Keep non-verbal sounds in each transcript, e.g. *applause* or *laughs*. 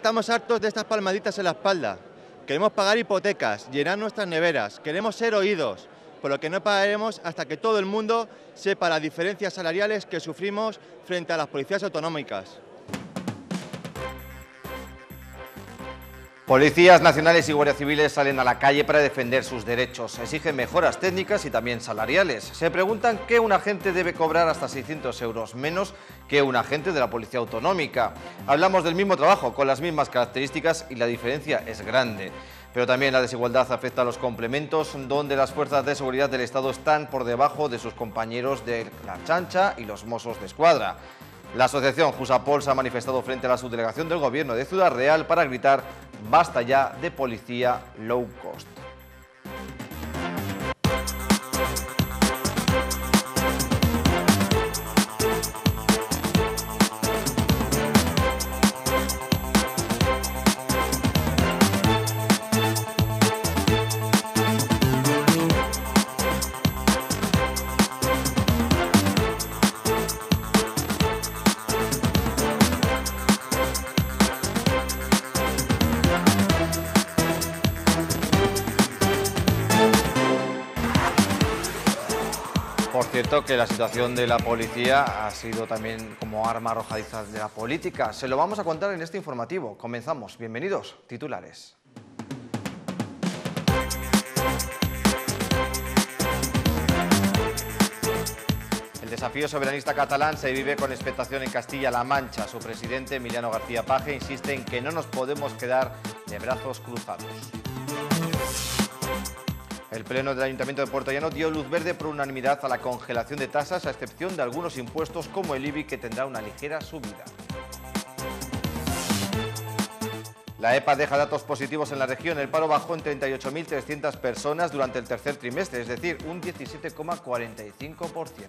Estamos hartos de estas palmaditas en la espalda. Queremos pagar hipotecas, llenar nuestras neveras, queremos ser oídos, por lo que no pagaremos hasta que todo el mundo sepa las diferencias salariales que sufrimos frente a las policías autonómicas. Policías nacionales y guardias civiles salen a la calle para defender sus derechos. Exigen mejoras técnicas y también salariales. Se preguntan qué un agente debe cobrar hasta 600 euros menos que un agente de la policía autonómica. Hablamos del mismo trabajo, con las mismas características y la diferencia es grande. Pero también la desigualdad afecta a los complementos, donde las fuerzas de seguridad del Estado están por debajo de sus compañeros de la chancha y los mozos de escuadra. La asociación Jusapol se ha manifestado frente a la subdelegación del Gobierno de Ciudad Real para gritar «Basta ya de policía low cost». que la situación de la policía ha sido también como arma arrojadiza de la política. Se lo vamos a contar en este informativo. Comenzamos. Bienvenidos. Titulares. El desafío soberanista catalán se vive con expectación en Castilla-La Mancha. Su presidente, Emiliano García Paje, insiste en que no nos podemos quedar de brazos cruzados. El Pleno del Ayuntamiento de Puerto Llano dio luz verde por unanimidad a la congelación de tasas, a excepción de algunos impuestos como el IBI, que tendrá una ligera subida. La EPA deja datos positivos en la región. El paro bajó en 38.300 personas durante el tercer trimestre, es decir, un 17,45%.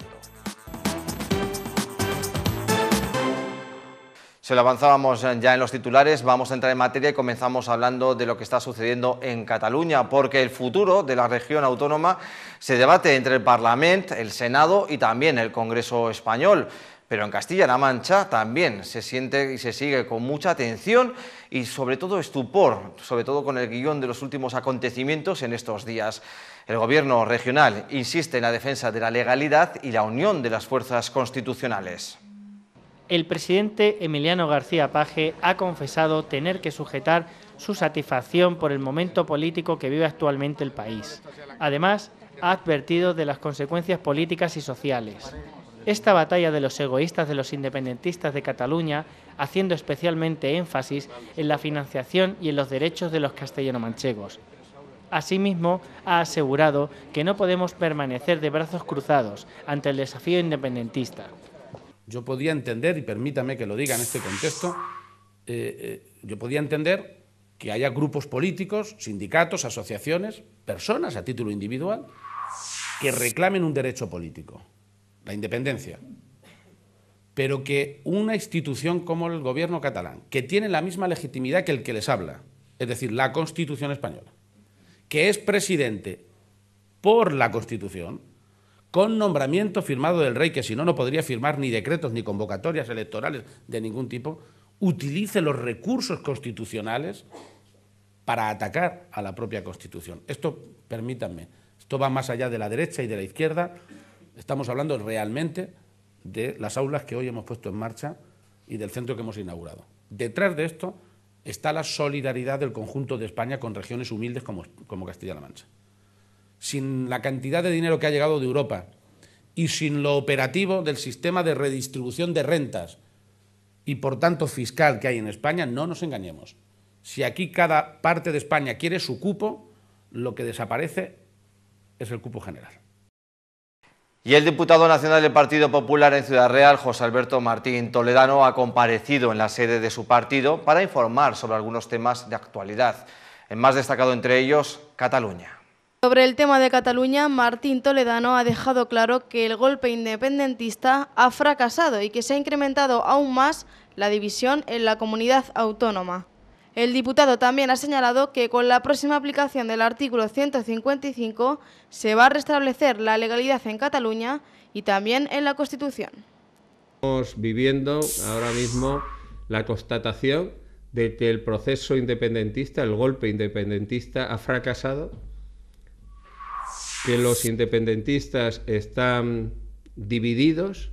Se lo avanzábamos eh, ya en los titulares, vamos a entrar en materia y comenzamos hablando de lo que está sucediendo en Cataluña, porque el futuro de la región autónoma se debate entre el Parlamento, el Senado y también el Congreso español. Pero en Castilla-La Mancha también se siente y se sigue con mucha atención y sobre todo estupor, sobre todo con el guión de los últimos acontecimientos en estos días. El gobierno regional insiste en la defensa de la legalidad y la unión de las fuerzas constitucionales el presidente Emiliano García Paje ha confesado tener que sujetar su satisfacción por el momento político que vive actualmente el país. Además, ha advertido de las consecuencias políticas y sociales. Esta batalla de los egoístas de los independentistas de Cataluña, haciendo especialmente énfasis en la financiación y en los derechos de los castellano-manchegos. Asimismo, ha asegurado que no podemos permanecer de brazos cruzados ante el desafío independentista. Yo podía entender, y permítame que lo diga en este contexto, eh, eh, yo podía entender que haya grupos políticos, sindicatos, asociaciones, personas a título individual, que reclamen un derecho político, la independencia. Pero que una institución como el gobierno catalán, que tiene la misma legitimidad que el que les habla, es decir, la Constitución española, que es presidente por la Constitución, con nombramiento firmado del rey, que si no, no podría firmar ni decretos ni convocatorias electorales de ningún tipo, utilice los recursos constitucionales para atacar a la propia Constitución. Esto, permítanme, esto va más allá de la derecha y de la izquierda. Estamos hablando realmente de las aulas que hoy hemos puesto en marcha y del centro que hemos inaugurado. Detrás de esto está la solidaridad del conjunto de España con regiones humildes como, Castilla-La Mancha sin la cantidad de dinero que ha llegado de Europa y sin lo operativo del sistema de redistribución de rentas y por tanto fiscal que hay en España, no nos engañemos. Si aquí cada parte de España quiere su cupo, lo que desaparece es el cupo general. Y el diputado nacional del Partido Popular en Ciudad Real, José Alberto Martín Toledano, ha comparecido en la sede de su partido para informar sobre algunos temas de actualidad. El más destacado entre ellos, Cataluña. Sobre el tema de Cataluña, Martín Toledano ha dejado claro que el golpe independentista ha fracasado y que se ha incrementado aún más la división en la comunidad autónoma. El diputado también ha señalado que con la próxima aplicación del artículo 155 se va a restablecer la legalidad en Cataluña y también en la Constitución. Estamos viviendo ahora mismo la constatación de que el proceso independentista, el golpe independentista, ha fracasado que los independentistas están divididos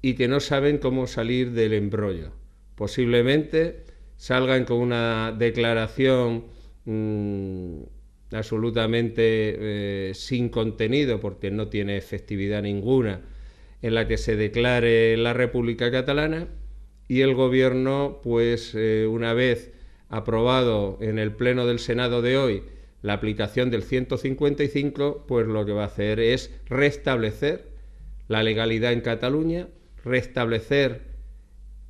y que no saben cómo salir del embrollo. Posiblemente salgan con una declaración mm, absolutamente eh, sin contenido, porque no tiene efectividad ninguna, en la que se declare la República Catalana y el gobierno, pues eh, una vez aprobado en el Pleno del Senado de hoy, la aplicación del 155 pues lo que va a hacer es restablecer la legalidad en Cataluña, restablecer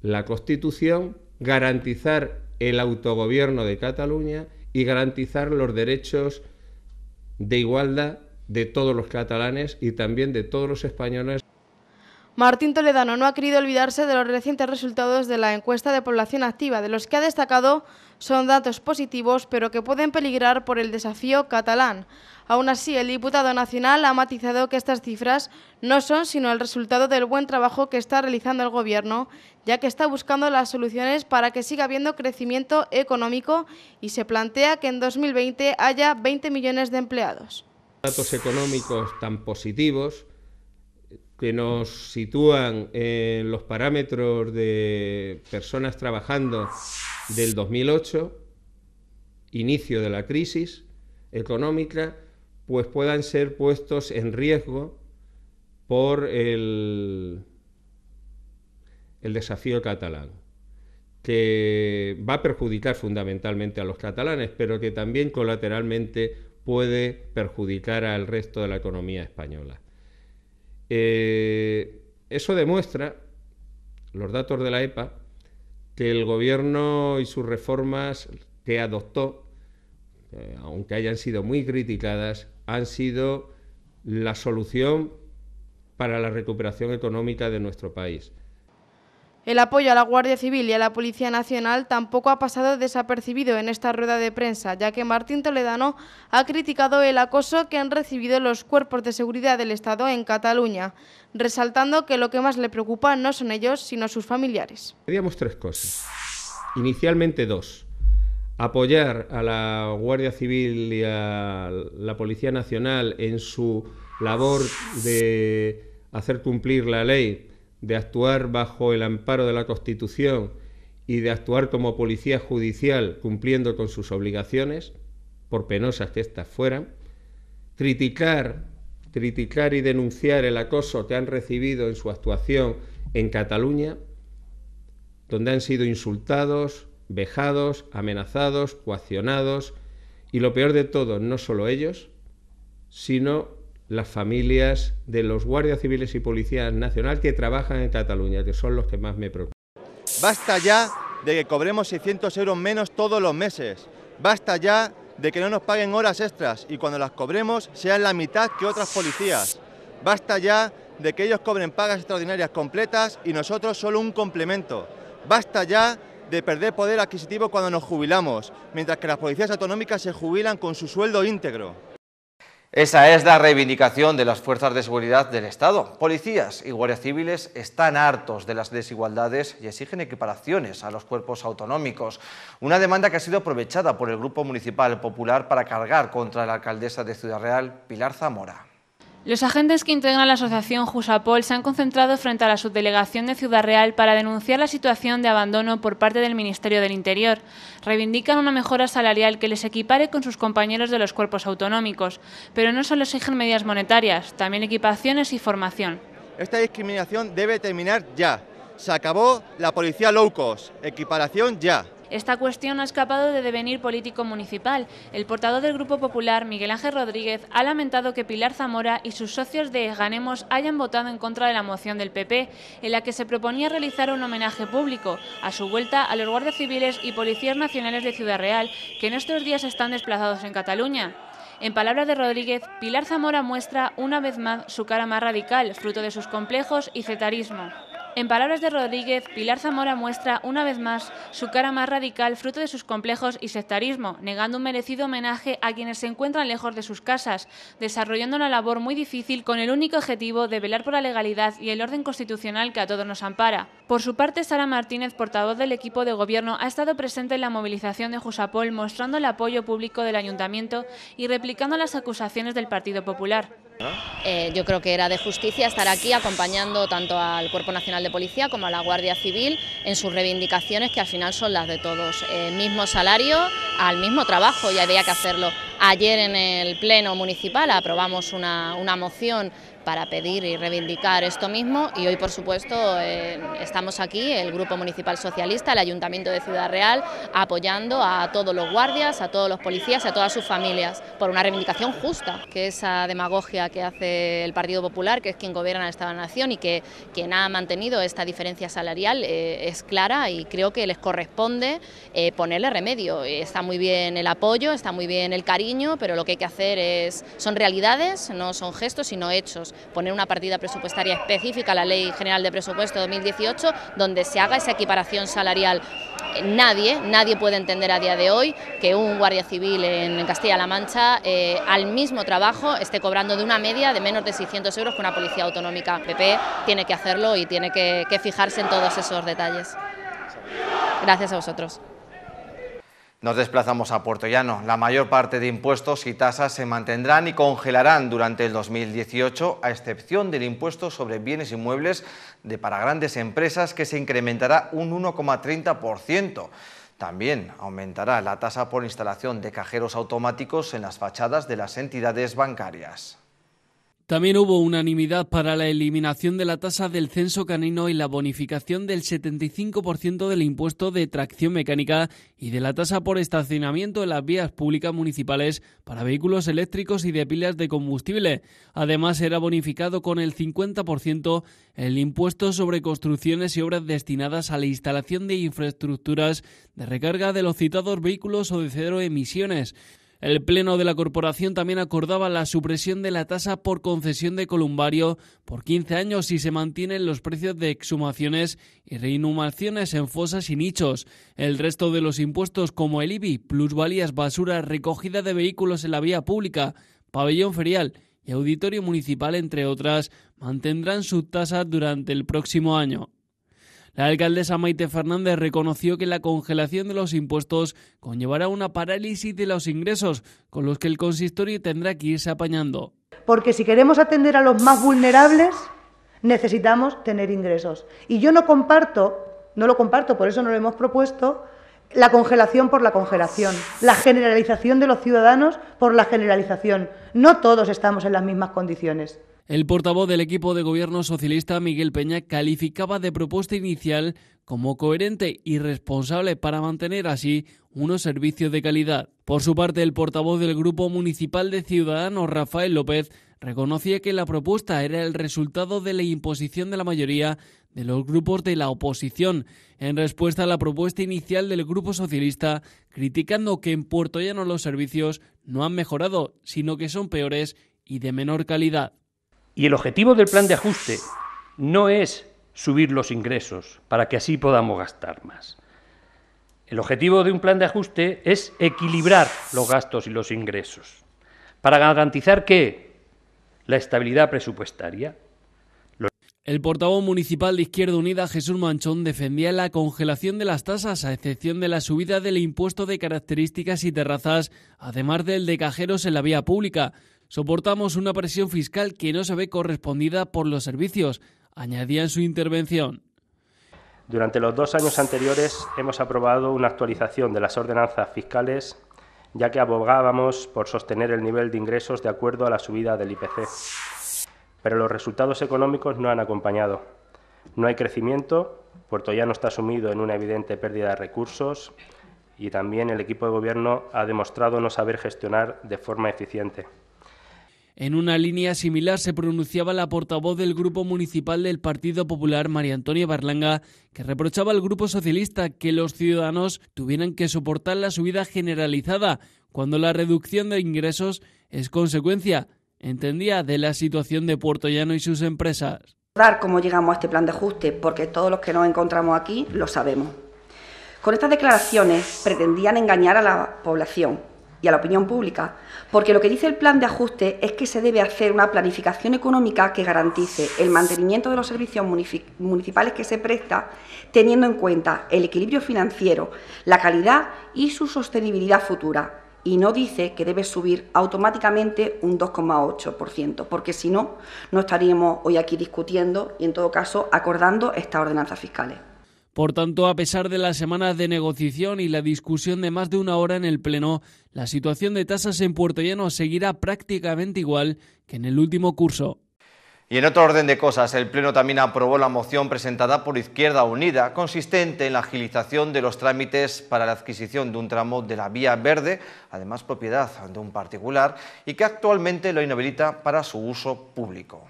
la Constitución, garantizar el autogobierno de Cataluña y garantizar los derechos de igualdad de todos los catalanes y también de todos los españoles. Martín Toledano no ha querido olvidarse de los recientes resultados de la encuesta de población activa, de los que ha destacado son datos positivos, pero que pueden peligrar por el desafío catalán. Aún así, el diputado nacional ha matizado que estas cifras no son sino el resultado del buen trabajo que está realizando el Gobierno, ya que está buscando las soluciones para que siga habiendo crecimiento económico y se plantea que en 2020 haya 20 millones de empleados. Datos económicos tan positivos que nos sitúan en los parámetros de personas trabajando del 2008, inicio de la crisis económica, pues puedan ser puestos en riesgo por el, el desafío catalán, que va a perjudicar fundamentalmente a los catalanes, pero que también colateralmente puede perjudicar al resto de la economía española. Eh, eso demuestra, los datos de la EPA, que el gobierno y sus reformas que adoptó, eh, aunque hayan sido muy criticadas, han sido la solución para la recuperación económica de nuestro país. El apoyo a la Guardia Civil y a la Policía Nacional tampoco ha pasado desapercibido en esta rueda de prensa, ya que Martín Toledano ha criticado el acoso que han recibido los cuerpos de seguridad del Estado en Cataluña, resaltando que lo que más le preocupa no son ellos, sino sus familiares. Pedíamos tres cosas. Inicialmente dos. Apoyar a la Guardia Civil y a la Policía Nacional en su labor de hacer cumplir la ley de actuar bajo el amparo de la Constitución y de actuar como policía judicial cumpliendo con sus obligaciones, por penosas que éstas fueran, criticar, criticar y denunciar el acoso que han recibido en su actuación en Cataluña, donde han sido insultados, vejados, amenazados, coaccionados, y lo peor de todo, no solo ellos, sino las familias de los guardias civiles y policías nacional que trabajan en Cataluña, que son los que más me preocupan. Basta ya de que cobremos 600 euros menos todos los meses. Basta ya de que no nos paguen horas extras y cuando las cobremos sean la mitad que otras policías. Basta ya de que ellos cobren pagas extraordinarias completas y nosotros solo un complemento. Basta ya de perder poder adquisitivo cuando nos jubilamos, mientras que las policías autonómicas se jubilan con su sueldo íntegro. Esa es la reivindicación de las fuerzas de seguridad del Estado. Policías y guardias civiles están hartos de las desigualdades y exigen equiparaciones a los cuerpos autonómicos. Una demanda que ha sido aprovechada por el Grupo Municipal Popular para cargar contra la alcaldesa de Ciudad Real, Pilar Zamora. Los agentes que integran la asociación Jusapol se han concentrado frente a la subdelegación de Ciudad Real para denunciar la situación de abandono por parte del Ministerio del Interior. Reivindican una mejora salarial que les equipare con sus compañeros de los cuerpos autonómicos, pero no solo exigen medidas monetarias, también equipaciones y formación. Esta discriminación debe terminar ya. Se acabó la policía low Equiparación ya. Esta cuestión ha escapado de devenir político municipal. El portador del Grupo Popular, Miguel Ángel Rodríguez, ha lamentado que Pilar Zamora y sus socios de Ganemos hayan votado en contra de la moción del PP, en la que se proponía realizar un homenaje público, a su vuelta a los guardias civiles y policías nacionales de Ciudad Real, que en estos días están desplazados en Cataluña. En palabras de Rodríguez, Pilar Zamora muestra una vez más su cara más radical, fruto de sus complejos y cetarismo. En palabras de Rodríguez, Pilar Zamora muestra una vez más su cara más radical fruto de sus complejos y sectarismo, negando un merecido homenaje a quienes se encuentran lejos de sus casas, desarrollando una labor muy difícil con el único objetivo de velar por la legalidad y el orden constitucional que a todos nos ampara. Por su parte, Sara Martínez, portavoz del equipo de gobierno, ha estado presente en la movilización de Jusapol mostrando el apoyo público del ayuntamiento y replicando las acusaciones del Partido Popular. Eh, yo creo que era de justicia estar aquí acompañando tanto al Cuerpo Nacional de Policía como a la Guardia Civil en sus reivindicaciones que al final son las de todos. Eh, mismo salario al mismo trabajo y había que hacerlo. Ayer en el Pleno Municipal aprobamos una moción para pedir y reivindicar esto mismo y hoy, por supuesto, eh, estamos aquí, el Grupo Municipal Socialista, el Ayuntamiento de Ciudad Real, apoyando a todos los guardias, a todos los policías, a todas sus familias, por una reivindicación justa, que esa demagogia que hace el Partido Popular, que es quien gobierna esta nación y que quien ha mantenido esta diferencia salarial, eh, es clara y creo que les corresponde eh, ponerle remedio. Está muy bien el apoyo, está muy bien el cariño, pero lo que hay que hacer es, son realidades, no son gestos, sino hechos poner una partida presupuestaria específica a la Ley General de Presupuesto 2018 donde se haga esa equiparación salarial. Eh, nadie, nadie puede entender a día de hoy que un guardia civil en Castilla-La Mancha eh, al mismo trabajo esté cobrando de una media de menos de 600 euros que una policía autonómica. PP tiene que hacerlo y tiene que fijarse en todos esos detalles. Gracias a vosotros. Nos desplazamos a Puerto Llano. La mayor parte de impuestos y tasas se mantendrán y congelarán durante el 2018, a excepción del impuesto sobre bienes inmuebles de para grandes empresas que se incrementará un 1,30%. También aumentará la tasa por instalación de cajeros automáticos en las fachadas de las entidades bancarias. También hubo unanimidad para la eliminación de la tasa del censo canino y la bonificación del 75% del impuesto de tracción mecánica y de la tasa por estacionamiento en las vías públicas municipales para vehículos eléctricos y de pilas de combustible. Además, era bonificado con el 50% el impuesto sobre construcciones y obras destinadas a la instalación de infraestructuras de recarga de los citados vehículos o de cero emisiones. El Pleno de la Corporación también acordaba la supresión de la tasa por concesión de columbario por 15 años si se mantienen los precios de exhumaciones y reinhumaciones en fosas y nichos. El resto de los impuestos como el IBI, plusvalías, basura, recogida de vehículos en la vía pública, pabellón ferial y auditorio municipal, entre otras, mantendrán su tasa durante el próximo año. La alcaldesa Maite Fernández reconoció que la congelación de los impuestos conllevará una parálisis de los ingresos, con los que el consistorio tendrá que irse apañando. Porque si queremos atender a los más vulnerables, necesitamos tener ingresos. Y yo no comparto, no lo comparto, por eso no lo hemos propuesto, la congelación por la congelación, la generalización de los ciudadanos por la generalización. No todos estamos en las mismas condiciones. El portavoz del equipo de gobierno socialista, Miguel Peña, calificaba de propuesta inicial como coherente y responsable para mantener así unos servicios de calidad. Por su parte, el portavoz del Grupo Municipal de Ciudadanos, Rafael López, reconocía que la propuesta era el resultado de la imposición de la mayoría de los grupos de la oposición, en respuesta a la propuesta inicial del Grupo Socialista, criticando que en Puerto Llano los servicios no han mejorado, sino que son peores y de menor calidad. Y el objetivo del plan de ajuste no es subir los ingresos para que así podamos gastar más. El objetivo de un plan de ajuste es equilibrar los gastos y los ingresos para garantizar que la estabilidad presupuestaria. El portavoz municipal de Izquierda Unida, Jesús Manchón, defendía la congelación de las tasas, a excepción de la subida del impuesto de características y terrazas, además del de cajeros en la vía pública soportamos una presión fiscal que no se ve correspondida por los servicios, añadía en su intervención. Durante los dos años anteriores hemos aprobado una actualización de las ordenanzas fiscales, ya que abogábamos por sostener el nivel de ingresos de acuerdo a la subida del IPC. Pero los resultados económicos no han acompañado. No hay crecimiento, Puerto no está sumido en una evidente pérdida de recursos y también el equipo de gobierno ha demostrado no saber gestionar de forma eficiente. En una línea similar se pronunciaba la portavoz del Grupo Municipal del Partido Popular, María Antonia Barlanga, que reprochaba al Grupo Socialista que los ciudadanos tuvieran que soportar la subida generalizada cuando la reducción de ingresos es consecuencia, entendía, de la situación de Puerto Llano y sus empresas. Cómo llegamos a este plan de ajuste, porque todos los que nos encontramos aquí lo sabemos. Con estas declaraciones pretendían engañar a la población, y a la opinión pública, porque lo que dice el plan de ajuste es que se debe hacer una planificación económica que garantice el mantenimiento de los servicios municipales que se presta, teniendo en cuenta el equilibrio financiero, la calidad y su sostenibilidad futura. Y no dice que debe subir automáticamente un 2,8%, porque si no, no estaríamos hoy aquí discutiendo y, en todo caso, acordando estas ordenanzas fiscales. Por tanto, a pesar de las semanas de negociación y la discusión de más de una hora en el Pleno, la situación de tasas en Puerto Llano seguirá prácticamente igual que en el último curso. Y en otro orden de cosas, el Pleno también aprobó la moción presentada por Izquierda Unida, consistente en la agilización de los trámites para la adquisición de un tramo de la Vía Verde, además propiedad de un particular, y que actualmente lo inhabilita para su uso público.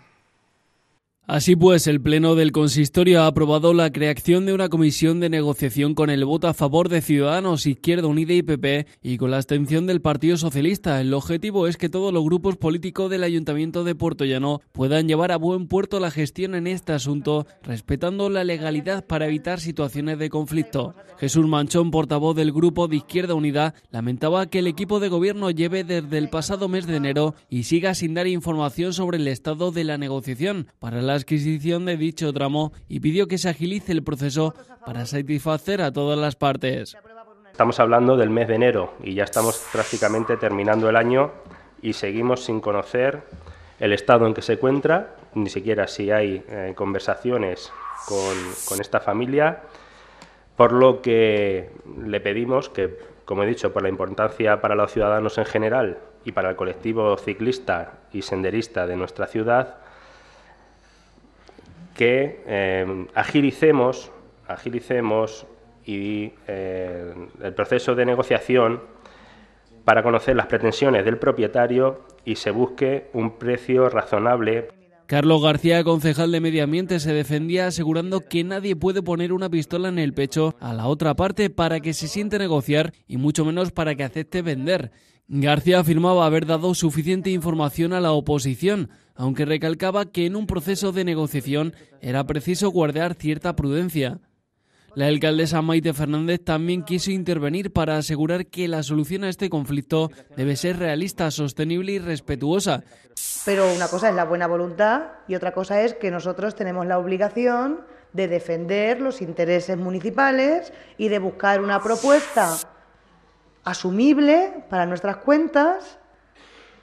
Así pues, el Pleno del Consistorio ha aprobado la creación de una comisión de negociación con el voto a favor de Ciudadanos, Izquierda Unida y PP y con la abstención del Partido Socialista. El objetivo es que todos los grupos políticos del Ayuntamiento de Puerto Llano puedan llevar a buen puerto la gestión en este asunto, respetando la legalidad para evitar situaciones de conflicto. Jesús Manchón, portavoz del Grupo de Izquierda Unida, lamentaba que el equipo de gobierno lleve desde el pasado mes de enero y siga sin dar información sobre el estado de la negociación. Para la adquisición de dicho tramo y pidió que se agilice el proceso para satisfacer a todas las partes. Estamos hablando del mes de enero y ya estamos prácticamente terminando el año y seguimos sin conocer el estado en que se encuentra, ni siquiera si hay eh, conversaciones con esta familia, por lo que le pedimos que, como he dicho, por la importancia para los ciudadanos en general y para el colectivo ciclista y senderista de nuestra ciudad, que em, agilicemos, agilicemos y, em, el proceso de negociación para conocer las pretensiones del propietario y se busque un precio razonable. Carlos García, concejal de Medio Ambiente, se defendía asegurando que nadie puede poner una pistola en el pecho a la otra parte para que se siente negociar y mucho menos para que acepte vender García afirmaba haber dado suficiente información a la oposición, aunque recalcaba que en un proceso de negociación era preciso guardar cierta prudencia. La alcaldesa Maite Fernández también quiso intervenir para asegurar que la solución a este conflicto debe ser realista, sostenible y respetuosa. Pero una cosa es la buena voluntad y otra cosa es que nosotros tenemos la obligación de defender los intereses municipales y de buscar una propuesta asumible para nuestras cuentas,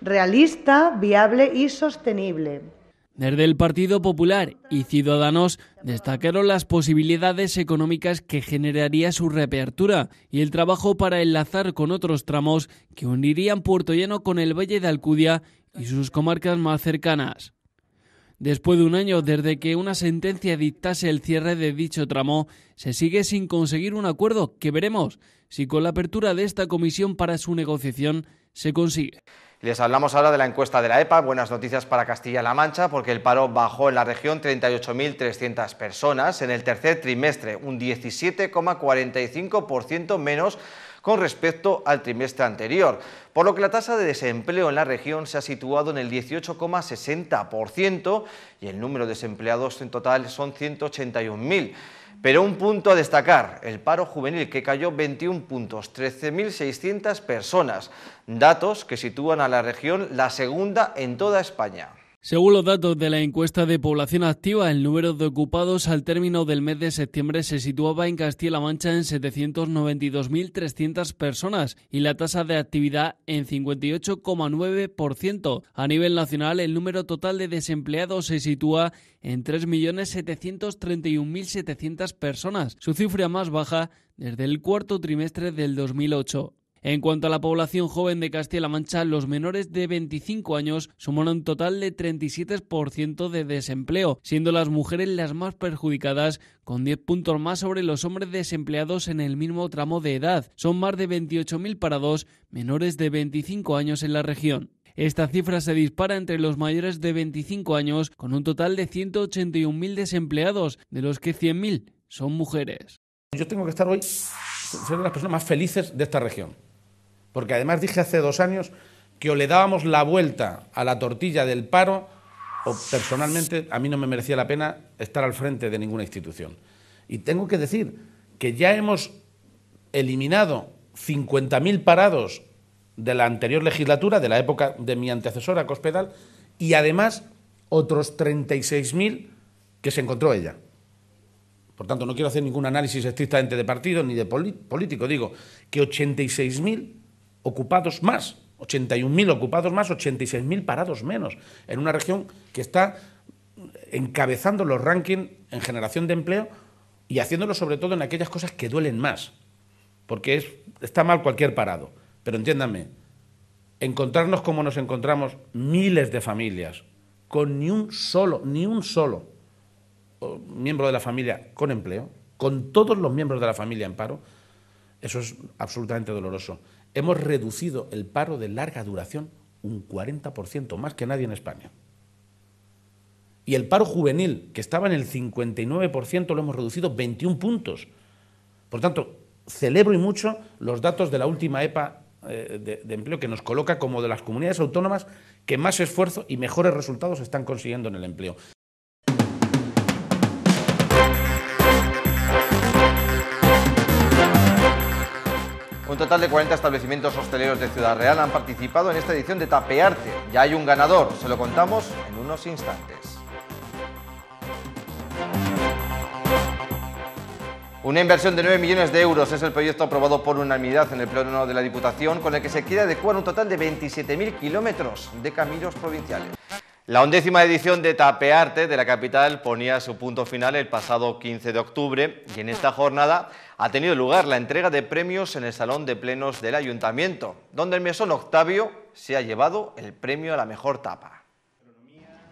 realista, viable y sostenible. Desde el Partido Popular y Ciudadanos destacaron las posibilidades económicas que generaría su reapertura y el trabajo para enlazar con otros tramos que unirían Puerto Llano con el Valle de Alcudia y sus comarcas más cercanas. Después de un año desde que una sentencia dictase el cierre de dicho tramo, se sigue sin conseguir un acuerdo que veremos si con la apertura de esta comisión para su negociación se consigue. Les hablamos ahora de la encuesta de la EPA. Buenas noticias para Castilla-La Mancha porque el paro bajó en la región 38.300 personas en el tercer trimestre, un 17,45% menos con respecto al trimestre anterior, por lo que la tasa de desempleo en la región se ha situado en el 18,60% y el número de desempleados en total son 181.000. Pero un punto a destacar, el paro juvenil que cayó 21 puntos, 13.600 personas, datos que sitúan a la región la segunda en toda España. Según los datos de la encuesta de población activa, el número de ocupados al término del mes de septiembre se situaba en Castilla-La Mancha en 792.300 personas y la tasa de actividad en 58,9%. A nivel nacional, el número total de desempleados se sitúa en 3.731.700 personas, su cifra más baja desde el cuarto trimestre del 2008. En cuanto a la población joven de Castilla-La Mancha, los menores de 25 años suman un total de 37% de desempleo, siendo las mujeres las más perjudicadas, con 10 puntos más sobre los hombres desempleados en el mismo tramo de edad. Son más de 28.000 parados menores de 25 años en la región. Esta cifra se dispara entre los mayores de 25 años, con un total de 181.000 desempleados, de los que 100.000 son mujeres. Yo tengo que estar hoy, siendo las personas más felices de esta región. Porque además dije hace dos años que o le dábamos la vuelta a la tortilla del paro o personalmente a mí no me merecía la pena estar al frente de ninguna institución. Y tengo que decir que ya hemos eliminado 50.000 parados de la anterior legislatura, de la época de mi antecesora, Cospedal, y además otros 36.000 que se encontró ella. Por tanto, no quiero hacer ningún análisis estrictamente de partido ni de político. Digo que 86.000 ocupados más, 81.000 ocupados más, 86.000 parados menos, en una región que está encabezando los rankings en generación de empleo y haciéndolo sobre todo en aquellas cosas que duelen más, porque es, está mal cualquier parado. Pero entiéndanme, encontrarnos como nos encontramos miles de familias, con ni un solo, ni un solo miembro de la familia con empleo, con todos los miembros de la familia en paro, eso es absolutamente doloroso hemos reducido el paro de larga duración un 40%, más que nadie en España. Y el paro juvenil, que estaba en el 59%, lo hemos reducido 21 puntos. Por tanto, celebro y mucho los datos de la última EPA eh, de, empleo que nos coloca como de las comunidades autónomas que más esfuerzo y mejores resultados están consiguiendo en el empleo. Un total de 40 establecimientos hosteleros de Ciudad Real han participado en esta edición de Tapearte. Ya hay un ganador, se lo contamos en unos instantes. Una inversión de 9 millones de euros es el proyecto aprobado por unanimidad en el Pleno de la Diputación, con el que se quiere adecuar un total de 27.000 kilómetros de caminos provinciales. La undécima edición de Tapearte de la capital ponía su punto final el pasado 15 de octubre y en esta jornada ha tenido lugar la entrega de premios en el Salón de Plenos del Ayuntamiento, donde el mesón Octavio se ha llevado el premio a la mejor tapa.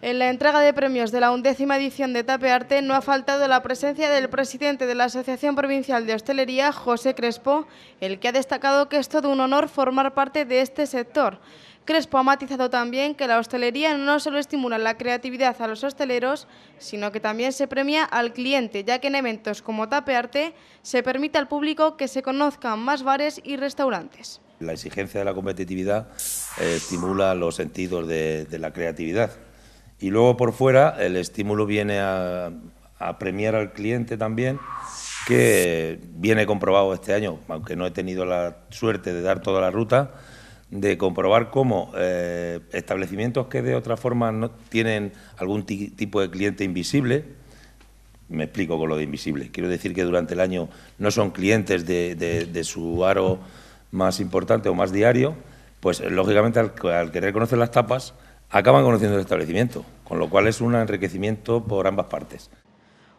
En la entrega de premios de la undécima edición de Tapearte no ha faltado la presencia del presidente de la Asociación Provincial de Hostelería, José Crespo, el que ha destacado que es todo un honor formar parte de este sector. Crespo ha matizado también que la hostelería no solo estimula la creatividad a los hosteleros, sino que también se premia al cliente, ya que en eventos como Tapearte se permite al público que se conozcan más bares y restaurantes. La exigencia de la competitividad eh, estimula los sentidos de, la creatividad. Y luego por fuera el estímulo viene a premiar al cliente también que viene comprobado este año, aunque no he tenido la suerte de dar toda la ruta, de comprobar cómo eh, establecimientos que de otra forma no tienen algún tipo de cliente invisible, me explico con lo de invisible, quiero decir que durante el año no son clientes de, su aro más importante o más diario, pues lógicamente al, querer conocer las tapas acaban conociendo el establecimiento, con lo cual es un enriquecimiento por ambas partes.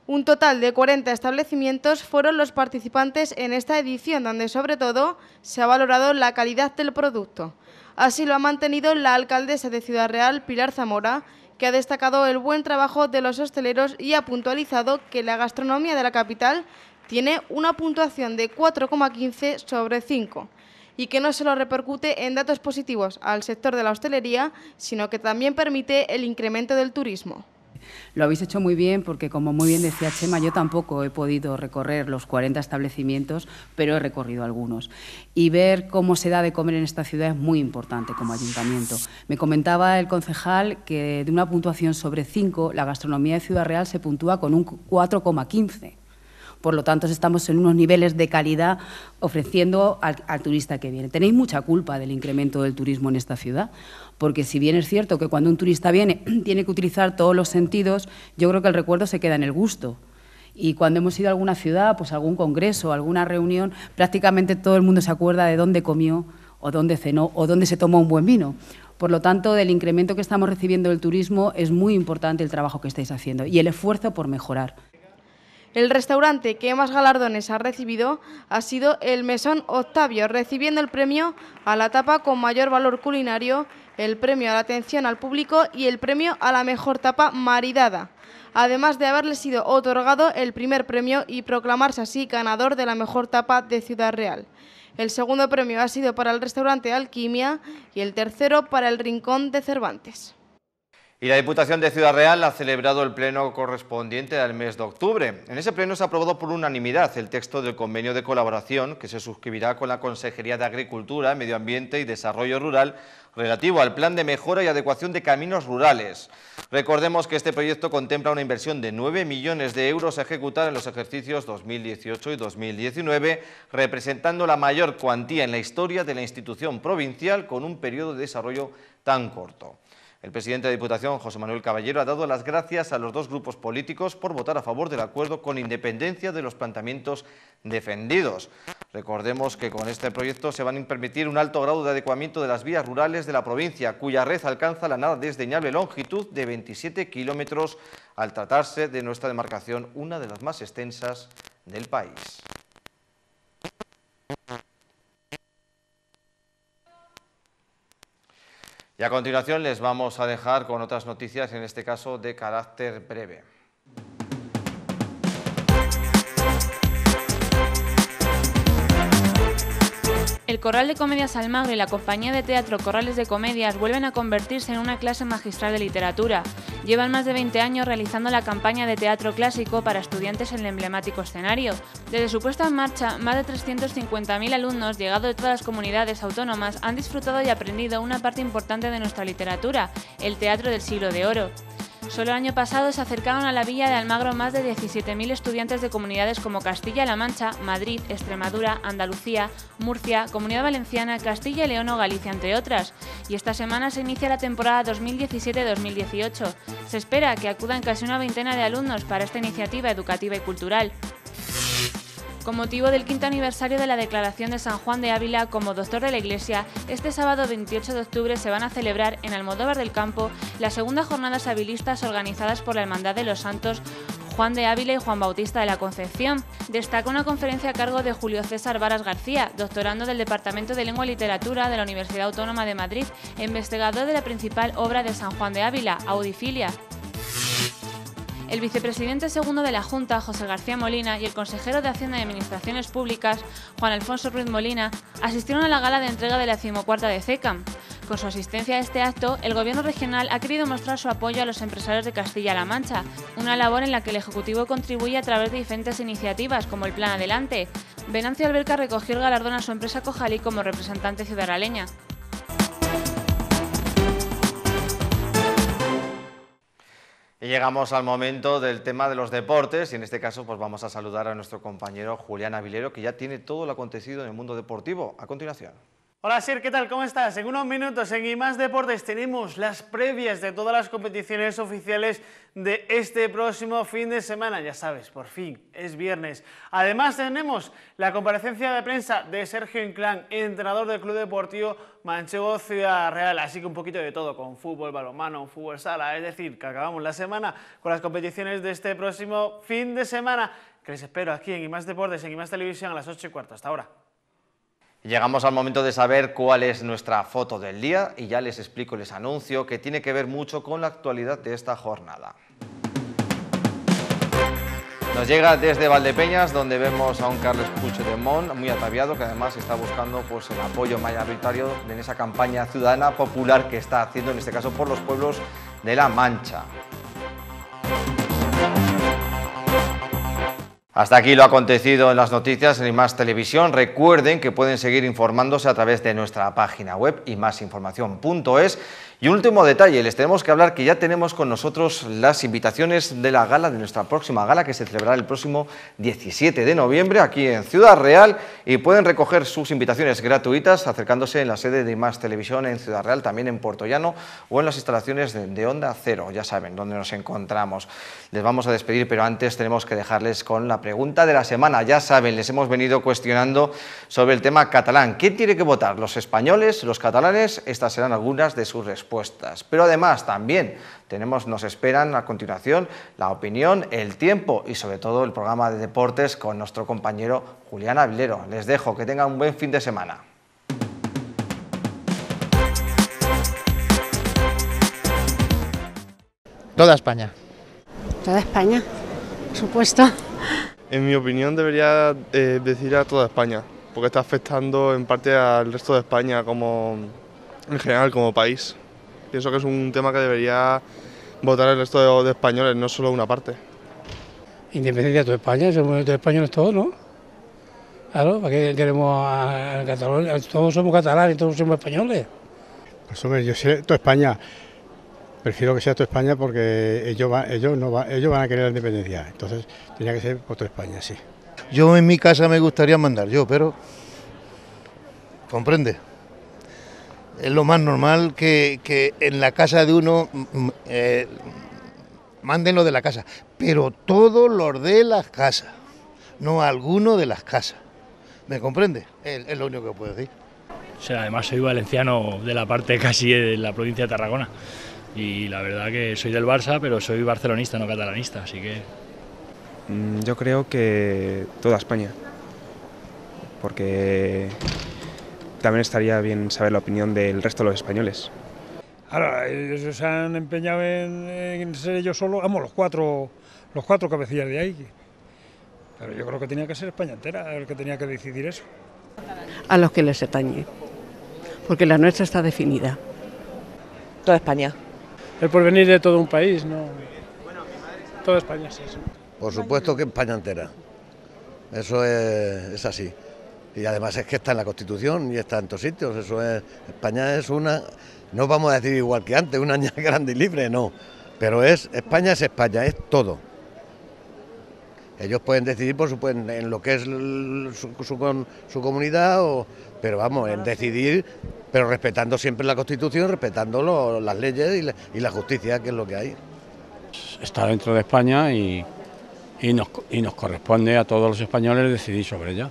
Un total de 40 establecimientos fueron los participantes en esta edición, donde sobre todo se ha valorado la calidad del producto. Así lo ha mantenido la alcaldesa de Ciudad Real, Pilar Zamora, que ha destacado el buen trabajo de los hosteleros y ha puntualizado que la gastronomía de la capital tiene una puntuación de 4,15 sobre 5 y que no solo repercute en datos positivos al sector de la hostelería, sino que también permite el incremento del turismo. Lo habéis hecho muy bien porque, como muy bien decía Chema, yo tampoco he podido recorrer los 40 establecimientos, pero he recorrido algunos. Y ver cómo se da de comer en esta ciudad es muy importante como ayuntamiento. Me comentaba el concejal que de una puntuación sobre 5, la gastronomía de Ciudad Real se puntúa con un 4,15 por lo tanto, estamos en unos niveles de calidad ofreciendo al, turista que viene. Tenéis mucha culpa del incremento del turismo en esta ciudad porque si bien es cierto que cuando un turista viene *clears throat* tiene que utilizar todos los sentidos, yo creo que el recuerdo se queda en el gusto. Y cuando hemos ido a alguna ciudad, pues algún congreso, alguna reunión, prácticamente todo el mundo se acuerda de dónde comió o dónde cenó o dónde se tomó un buen vino. Por lo tanto, del incremento que estamos recibiendo del turismo es muy importante el trabajo que estáis haciendo y el esfuerzo por mejorar. El restaurante que más galardones ha recibido ha sido el Mesón Octavio, recibiendo el premio a la tapa con mayor valor culinario, el premio a la atención al público y el premio a la mejor tapa maridada, además de haberle sido otorgado el primer premio y proclamarse así ganador de la mejor tapa de Ciudad Real. El segundo premio ha sido para el restaurante Alquimia y el tercero para el Rincón de Cervantes. Y la Diputación de Ciudad Real ha celebrado el pleno correspondiente al mes de octubre. En ese pleno se ha aprobado por unanimidad el texto del convenio de colaboración que se suscribirá con la Consejería de Agricultura, Medio Ambiente y Desarrollo Rural relativo al Plan de Mejora y Adecuación de Caminos Rurales. Recordemos que este proyecto contempla una inversión de 9 millones de euros a ejecutar en los ejercicios 2018 y 2019, representando la mayor cuantía en la historia de la institución provincial con un periodo de desarrollo tan corto. El presidente de Diputación, José Manuel Caballero, ha dado las gracias a los dos grupos políticos por votar a favor del acuerdo con independencia de los planteamientos defendidos. Recordemos que con este proyecto se van a permitir un alto grado de adecuamiento de las vías rurales de la provincia, cuya red alcanza la nada desdeñable longitud de 27 kilómetros, al tratarse de nuestra demarcación una de las más extensas del país. Y a continuación les vamos a dejar con otras noticias, en este caso de carácter breve. El Corral de Comedias Almagro y la compañía de teatro Corrales de Comedias vuelven a convertirse en una clase magistral de literatura. Llevan más de 20 años realizando la campaña de teatro clásico para estudiantes en el emblemático escenario. Desde su puesta en marcha, más de 350.000 alumnos llegados de todas las comunidades autónomas han disfrutado y aprendido una parte importante de nuestra literatura, el teatro del siglo de oro. Solo el año pasado se acercaron a la villa de Almagro más de 17.000 estudiantes de comunidades como Castilla-La Mancha, Madrid, Extremadura, Andalucía, Murcia, Comunidad Valenciana, Castilla y León o Galicia, entre otras. Y esta semana se inicia la temporada 2017-2018. Se espera que acudan casi una veintena de alumnos para esta iniciativa educativa y cultural. Con motivo del quinto aniversario de la declaración de San Juan de Ávila como doctor de la Iglesia, este sábado 28 de octubre se van a celebrar en Almodóvar del Campo las segundas jornadas habilistas organizadas por la Hermandad de los Santos Juan de Ávila y Juan Bautista de la Concepción. Destaca una conferencia a cargo de Julio César Varas García, doctorando del Departamento de Lengua y Literatura de la Universidad Autónoma de Madrid, investigador de la principal obra de San Juan de Ávila, Audifilia, el vicepresidente segundo de la Junta, José García Molina, y el consejero de Hacienda y Administraciones Públicas, Juan Alfonso Ruiz Molina, asistieron a la gala de entrega de la decimocuarta de CECAM. Con su asistencia a este acto, el Gobierno regional ha querido mostrar su apoyo a los empresarios de Castilla-La Mancha, una labor en la que el Ejecutivo contribuye a través de diferentes iniciativas, como el Plan Adelante. Venancio Alberca recogió el galardón a su empresa Cojalí como representante ciudadaleña. Y llegamos al momento del tema de los deportes y en este caso pues vamos a saludar a nuestro compañero Julián Avilero que ya tiene todo lo acontecido en el mundo deportivo. A continuación. Hola Sir, ¿qué tal? ¿Cómo estás? En unos minutos en IMAS Deportes tenemos las previas de todas las competiciones oficiales de este próximo fin de semana. Ya sabes, por fin, es viernes. Además tenemos la comparecencia de prensa de Sergio Inclán, entrenador del Club Deportivo Manchego Ciudad Real. Así que un poquito de todo, con fútbol, balonmano, fútbol sala. Es decir, que acabamos la semana con las competiciones de este próximo fin de semana. Que les espero aquí en IMAS Deportes, en IMAS Televisión a las 8 y cuarto. Hasta ahora. Llegamos al momento de saber cuál es nuestra foto del día y ya les explico, les anuncio que tiene que ver mucho con la actualidad de esta jornada. Nos llega desde Valdepeñas, donde vemos a un carlos de Mon muy ataviado, que además está buscando pues, el apoyo mayoritario en esa campaña ciudadana popular que está haciendo, en este caso, por los pueblos de La Mancha. Hasta aquí lo acontecido en las noticias en más Televisión. Recuerden que pueden seguir informándose a través de nuestra página web y imasinformacion.es y último detalle, les tenemos que hablar que ya tenemos con nosotros las invitaciones de la gala, de nuestra próxima gala que se celebrará el próximo 17 de noviembre aquí en Ciudad Real y pueden recoger sus invitaciones gratuitas acercándose en la sede de Más Televisión en Ciudad Real, también en Llano o en las instalaciones de, Onda Cero, ya saben dónde nos encontramos. Les vamos a despedir, pero antes tenemos que dejarles con la pregunta de la semana. Ya saben, les hemos venido cuestionando sobre el tema catalán. ¿quién tiene que votar? ¿Los españoles? ¿Los catalanes? Estas serán algunas de sus respuestas. Pero además también tenemos, nos esperan a continuación la opinión, el tiempo y sobre todo el programa de deportes con nuestro compañero Julián Avilero. Les dejo, que tengan un buen fin de semana. Toda España. Toda España, por supuesto. En mi opinión debería eh, decir a toda España, porque está afectando en parte al resto de España como en general como país. Pienso que es un tema que debería votar el resto de, españoles, no solo una parte. Independencia de toda España, somos español españoles todo ¿no? Claro, ¿para qué queremos a, Todos somos catalanes, todos somos españoles. Pues hombre, yo sé toda España. Prefiero que sea toda España porque ellos, van, ellos, ellos van a querer la independencia. Entonces tenía que ser por España, sí. Yo en mi casa me gustaría mandar yo, pero comprende es lo más normal que, en la casa de uno manden eh, lo de la casa, pero todos los de las casas, no alguno de las casas. ¿Me comprende? Es, lo único que puedo decir. además soy valenciano de la parte casi de la provincia de Tarragona. Y la verdad que soy del Barça, pero soy barcelonista, no catalanista, así que... Mm, yo creo que toda España, porque también estaría bien saber la opinión del resto de los españoles. Ahora, ellos se han empeñado en, ser ellos solos, vamos, los cuatro, los cuatro cabecillas de ahí. Pero yo creo que tenía que ser España entera el que tenía que decidir eso. A los que les atañe, porque la nuestra está definida. Toda España. El porvenir de todo un país, ¿no? Toda España, sí. Por supuesto que España entera. Eso es así y además es que está en la Constitución y está en todos sitios. Eso es, España es una, no vamos a decir igual que antes, una año *laughs* grande y libre, no. Pero es, España es España, es todo. Ellos pueden decidir, por supuesto, en lo que es su, comunidad, o, pero vamos, en decidir, pero respetando siempre la Constitución, respetando las leyes y la, justicia, que es lo que hay. Está dentro de España y, nos, y nos corresponde a todos los españoles decidir sobre ella.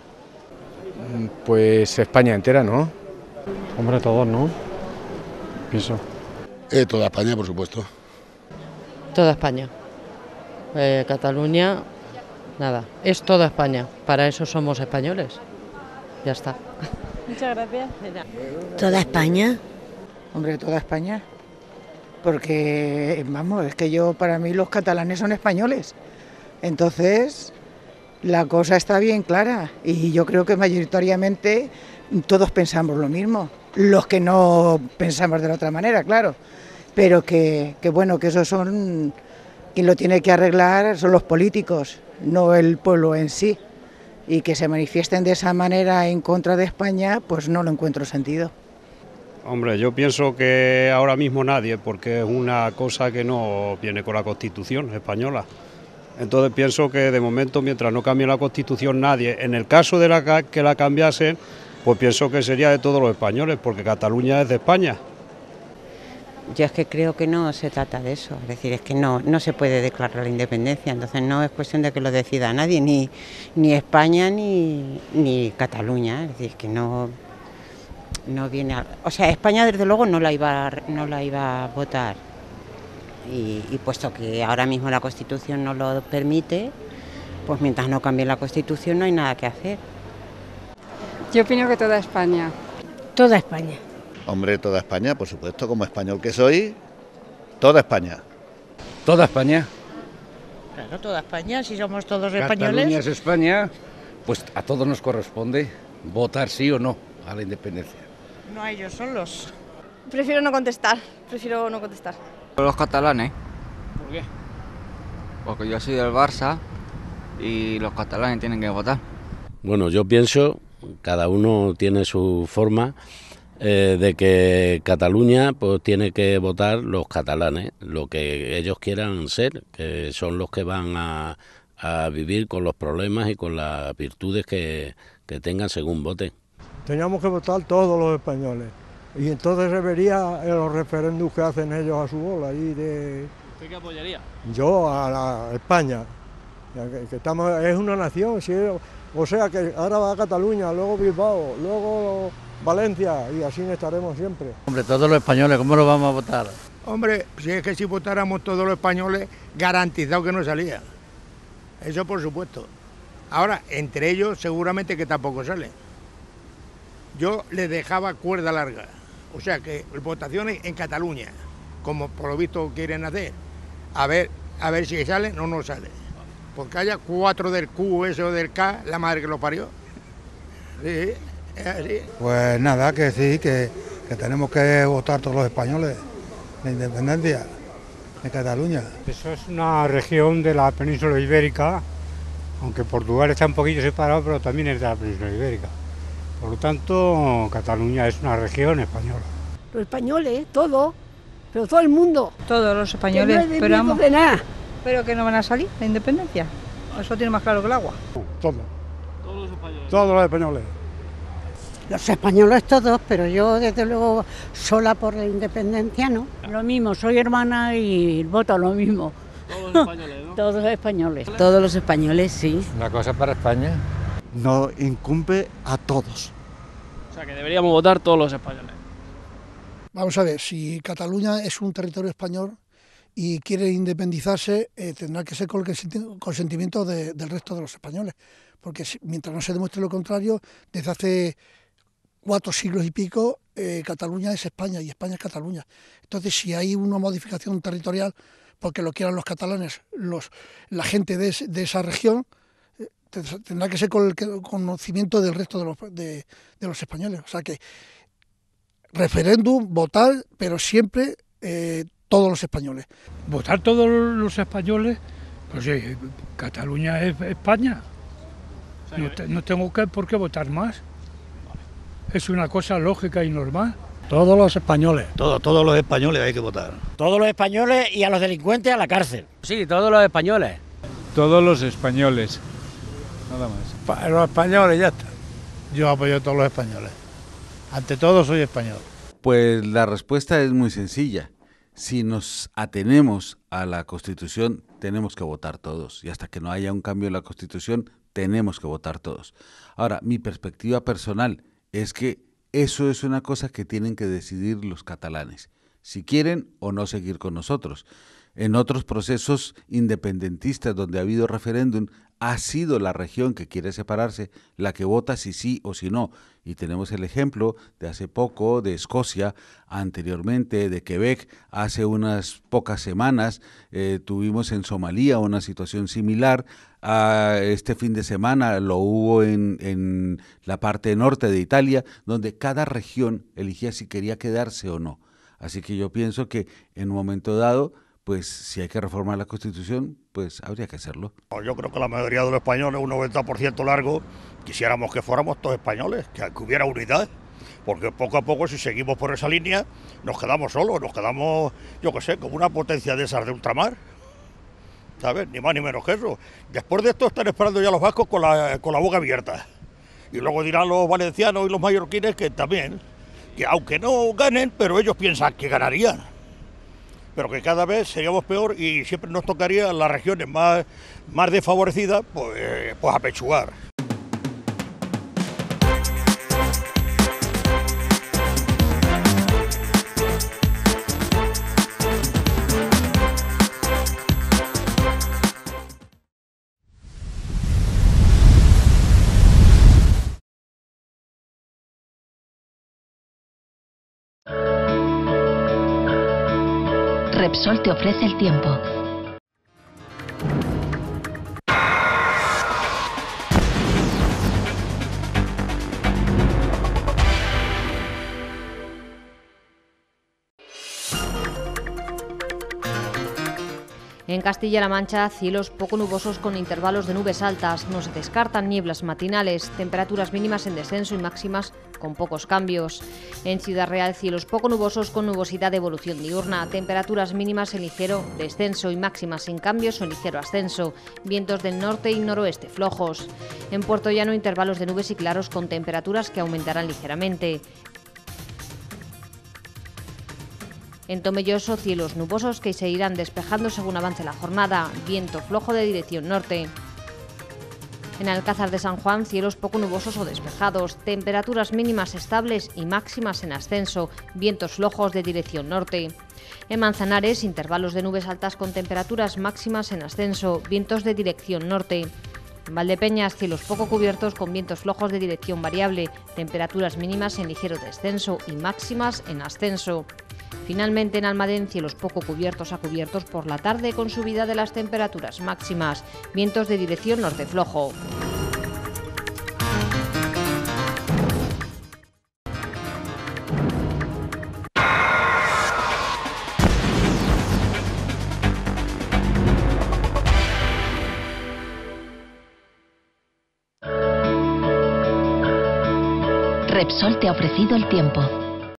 Pues España entera, ¿no? Hombre, todos, ¿no? Pienso. Eh, toda España, por supuesto. Toda España. Eh, Cataluña, nada. Es toda España. Para eso somos españoles. Ya está. Muchas gracias. ¿Toda España? Hombre, toda España. Porque, vamos, es que yo, para mí los catalanes son españoles. Entonces, la cosa está bien clara y yo creo que mayoritariamente todos pensamos lo mismo, los que no pensamos de la otra manera, claro, pero que, bueno, que eso son, quien lo tiene que arreglar son los políticos, no el pueblo en sí, y que se manifiesten de esa manera en contra de España, pues no lo encuentro sentido. Hombre, yo pienso que ahora mismo nadie, porque es una cosa que no viene con la Constitución española. Entonces pienso que de momento, mientras no cambie la Constitución nadie, en el caso de la que la cambiase, pues pienso que sería de todos los españoles, porque Cataluña es de España. Yo es que creo que no se trata de eso, es decir, es que no, no se puede declarar la independencia, entonces no es cuestión de que lo decida nadie, ni, ni España ni, ni Cataluña, es decir, que no, no viene a, O sea, España desde luego no la iba, no la iba a votar, y, puesto que ahora mismo la Constitución no lo permite, pues mientras no cambie la Constitución no hay nada que hacer. Yo opino que toda España. Toda España. Hombre, toda España, por supuesto, como español que soy, toda España. Toda España. Claro, toda España, si somos todos Cataluña españoles. es España, pues a todos nos corresponde votar sí o no a la independencia. No a ellos solos. Prefiero no contestar, prefiero no contestar los catalanes. ¿Por qué? Porque yo soy del Barça y los catalanes tienen que votar. Bueno, yo pienso, cada uno tiene su forma. Eh, de que Cataluña pues tiene que votar los catalanes, lo que ellos quieran ser, que son los que van a, vivir con los problemas y con las virtudes que, que tengan según voten. Teníamos que votar todos los españoles, y entonces se vería los referéndums que hacen ellos a su bola. de... ¿Usted qué apoyaría? Yo a, España. Que estamos, es una nación, o sea que ahora va a Cataluña, luego Bilbao, luego Valencia y así estaremos siempre. Hombre, todos los españoles, ¿cómo lo vamos a votar? Hombre, si es que si votáramos todos los españoles, garantizado que no salía. Eso por supuesto. Ahora, entre ellos seguramente que tampoco sale. Yo les dejaba cuerda larga o sea que votaciones en Cataluña, como por lo visto quieren hacer, a ver, a ver si sale no, no sale. Porque haya cuatro del Q, o del K, la madre que lo parió. Pues nada, que sí, que, que tenemos que votar todos los españoles, la independencia de Cataluña. Eso es una región de la península ibérica, aunque Portugal está un poquito separado, pero también es de la península ibérica. Por lo tanto, Cataluña es una región española. Los españoles, todo, pero todo el mundo. Todos los españoles, que pero de nada. Pero que no van a salir, la independencia. Eso tiene más claro que el agua. Todo. Todos los españoles. Todos los españoles. Los españoles todos, pero yo desde luego sola por la independencia no. Lo mismo, soy hermana y voto lo mismo. Todos los españoles, ¿no? *laughs* Todos los españoles. Todos los españoles, sí. Una cosa para España nos incumbe a todos. O sea, que deberíamos votar todos los españoles. Vamos a ver, si Cataluña es un territorio español y quiere independizarse, eh, tendrá que ser con el consentimiento del resto de los españoles. Porque mientras no se demuestre lo contrario, desde hace cuatro siglos y pico, eh, Cataluña es España y España es Cataluña. Entonces, si hay una modificación territorial, porque lo quieran los catalanes, los, la gente de esa región, tendrá que ser con el conocimiento del resto de los, españoles. O sea que referéndum, votar, pero siempre eh, todos los españoles. Votar todos los españoles, pues sí, Cataluña es España. No, tengo que, por qué votar más. Es una cosa lógica y normal. Todos los españoles. Todos, todos los españoles hay que votar. Todos los españoles y a los delincuentes a la cárcel. Sí, todos los españoles. Todos los españoles. Los españoles ya está. Yo apoyo a todos los españoles. Ante todo soy español. Pues la respuesta es muy sencilla. Si nos atenemos a la Constitución, tenemos que votar todos. Y hasta que no haya un cambio en la Constitución, tenemos que votar todos. Ahora, mi perspectiva personal es que eso es una cosa que tienen que decidir los catalanes, si quieren o no seguir con nosotros. En otros procesos independentistas donde ha habido referéndum, ha sido la región que quiere separarse la que vota si sí o si no. Y tenemos el ejemplo de hace poco de Escocia, anteriormente de Quebec, hace unas pocas semanas eh, tuvimos en Somalia una situación similar. A ah, este fin de semana lo hubo en, en la parte norte de Italia, donde cada región elegía si quería quedarse o no. Así que yo pienso que en un momento dado pues si hay que reformar la Constitución, pues habría que hacerlo. Yo creo que la mayoría de los españoles, un 90% largo, quisiéramos que fuéramos todos españoles, que hubiera unidad, porque poco a poco si seguimos por esa línea nos quedamos solos, nos quedamos, yo qué sé, como una potencia de esas de ultramar. ¿Sabes? Ni más ni menos que eso. Después de esto están esperando ya los vascos con la, con la boca abierta. Y luego dirán los valencianos y los mallorquines que también, que aunque no ganen, pero ellos piensan que ganarían pero que cada vez seríamos peor y siempre nos tocaría las regiones más, más desfavorecidas pues, pues apechugar. Sol te ofrece el tiempo En Castilla-La Mancha, cielos poco nubosos con intervalos de nubes altas. No se descartan nieblas matinales, temperaturas mínimas en descenso y máximas con pocos cambios. En Ciudad Real, cielos poco nubosos con nubosidad de evolución diurna, temperaturas mínimas en ligero descenso y máximas sin cambios o ligero ascenso, vientos del norte y noroeste flojos. En Puerto Llano, intervalos de nubes y claros con temperaturas que aumentarán ligeramente. En Tomelloso, cielos nubosos que se irán despejando según avance la jornada, viento flojo de dirección norte. En Alcázar de San Juan, cielos poco nubosos o despejados, temperaturas mínimas estables y máximas en ascenso, vientos flojos de dirección norte. En Manzanares, intervalos de nubes altas con temperaturas máximas en ascenso, vientos de dirección norte. En Valdepeñas, cielos poco cubiertos con vientos flojos de dirección variable, temperaturas mínimas en ligero descenso y máximas en ascenso. Finalmente en Almadén cielos poco cubiertos a cubiertos por la tarde con subida de las temperaturas máximas, vientos de dirección norte flojo. Repsol te ha ofrecido el tiempo.